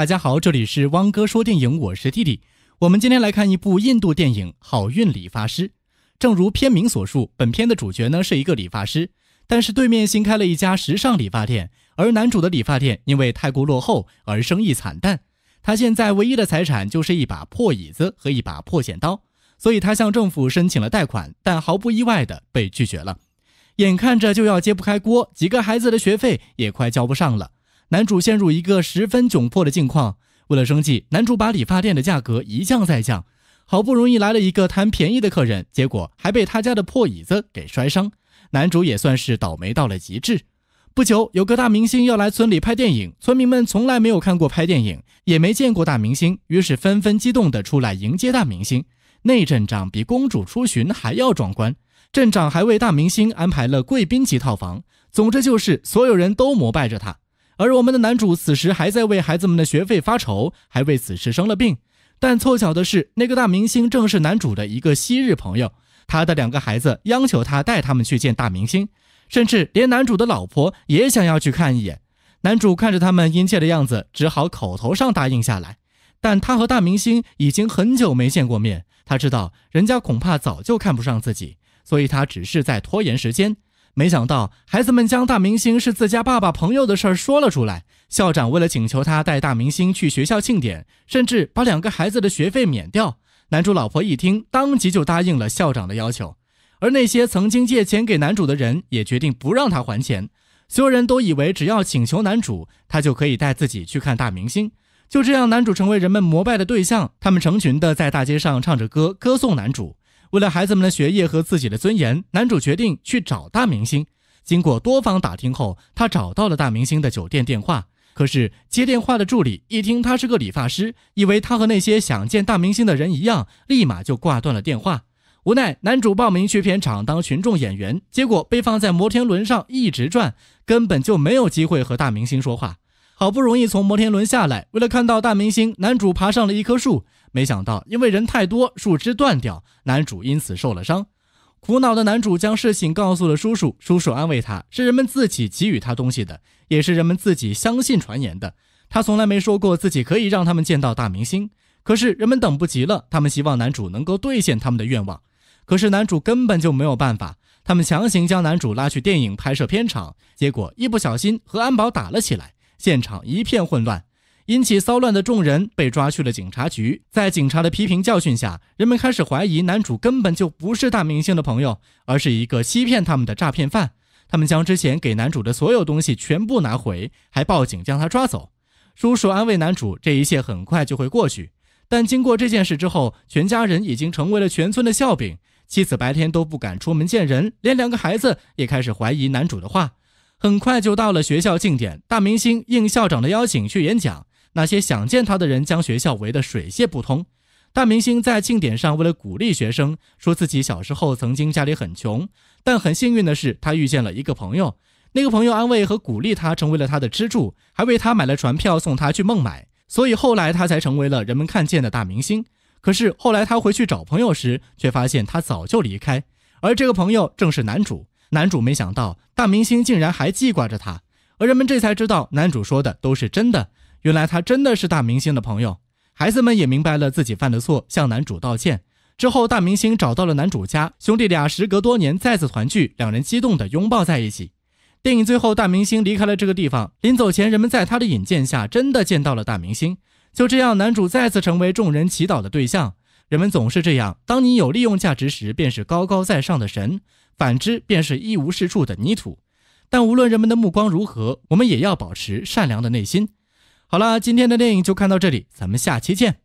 大家好，这里是汪哥说电影，我是弟弟。我们今天来看一部印度电影《好运理发师》。正如片名所述，本片的主角呢是一个理发师，但是对面新开了一家时尚理发店，而男主的理发店因为太过落后而生意惨淡。他现在唯一的财产就是一把破椅子和一把破剪刀，所以他向政府申请了贷款，但毫不意外的被拒绝了。眼看着就要揭不开锅，几个孩子的学费也快交不上了。男主陷入一个十分窘迫的境况。为了生计，男主把理发店的价格一降再降。好不容易来了一个贪便宜的客人，结果还被他家的破椅子给摔伤。男主也算是倒霉到了极致。不久，有个大明星要来村里拍电影，村民们从来没有看过拍电影，也没见过大明星，于是纷纷激动地出来迎接大明星。那阵仗比公主出巡还要壮观。镇长还为大明星安排了贵宾级套房。总之就是所有人都膜拜着他。而我们的男主此时还在为孩子们的学费发愁，还为此事生了病。但凑巧的是，那个大明星正是男主的一个昔日朋友，他的两个孩子央求他带他们去见大明星，甚至连男主的老婆也想要去看一眼。男主看着他们殷切的样子，只好口头上答应下来。但他和大明星已经很久没见过面，他知道人家恐怕早就看不上自己，所以他只是在拖延时间。没想到，孩子们将大明星是自家爸爸朋友的事儿说了出来。校长为了请求他带大明星去学校庆典，甚至把两个孩子的学费免掉。男主老婆一听，当即就答应了校长的要求。而那些曾经借钱给男主的人，也决定不让他还钱。所有人都以为只要请求男主，他就可以带自己去看大明星。就这样，男主成为人们膜拜的对象。他们成群的在大街上唱着歌，歌颂男主。为了孩子们的学业和自己的尊严，男主决定去找大明星。经过多方打听后，他找到了大明星的酒店电话。可是接电话的助理一听他是个理发师，以为他和那些想见大明星的人一样，立马就挂断了电话。无奈，男主报名去片场当群众演员，结果被放在摩天轮上一直转，根本就没有机会和大明星说话。好不容易从摩天轮下来，为了看到大明星，男主爬上了一棵树。没想到，因为人太多，树枝断掉，男主因此受了伤。苦恼的男主将事情告诉了叔叔，叔叔安慰他：“是人们自己给予他东西的，也是人们自己相信传言的。他从来没说过自己可以让他们见到大明星。可是人们等不及了，他们希望男主能够兑现他们的愿望。可是男主根本就没有办法，他们强行将男主拉去电影拍摄片场，结果一不小心和安保打了起来。”现场一片混乱，引起骚乱的众人被抓去了警察局。在警察的批评教训下，人们开始怀疑男主根本就不是大明星的朋友，而是一个欺骗他们的诈骗犯。他们将之前给男主的所有东西全部拿回，还报警将他抓走。叔叔安慰男主，这一切很快就会过去。但经过这件事之后，全家人已经成为了全村的笑柄。妻子白天都不敢出门见人，连两个孩子也开始怀疑男主的话。很快就到了学校庆典，大明星应校长的邀请去演讲。那些想见他的人将学校围得水泄不通。大明星在庆典上为了鼓励学生，说自己小时候曾经家里很穷，但很幸运的是他遇见了一个朋友，那个朋友安慰和鼓励他，成为了他的支柱，还为他买了船票送他去孟买，所以后来他才成为了人们看见的大明星。可是后来他回去找朋友时，却发现他早就离开，而这个朋友正是男主。男主没想到大明星竟然还记挂着他，而人们这才知道男主说的都是真的。原来他真的是大明星的朋友。孩子们也明白了自己犯的错，向男主道歉。之后，大明星找到了男主家，兄弟俩时隔多年再次团聚，两人激动地拥抱在一起。电影最后，大明星离开了这个地方，临走前，人们在他的引荐下真的见到了大明星。就这样，男主再次成为众人祈祷的对象。人们总是这样，当你有利用价值时，便是高高在上的神。反之便是一无是处的泥土，但无论人们的目光如何，我们也要保持善良的内心。好了，今天的电影就看到这里，咱们下期见。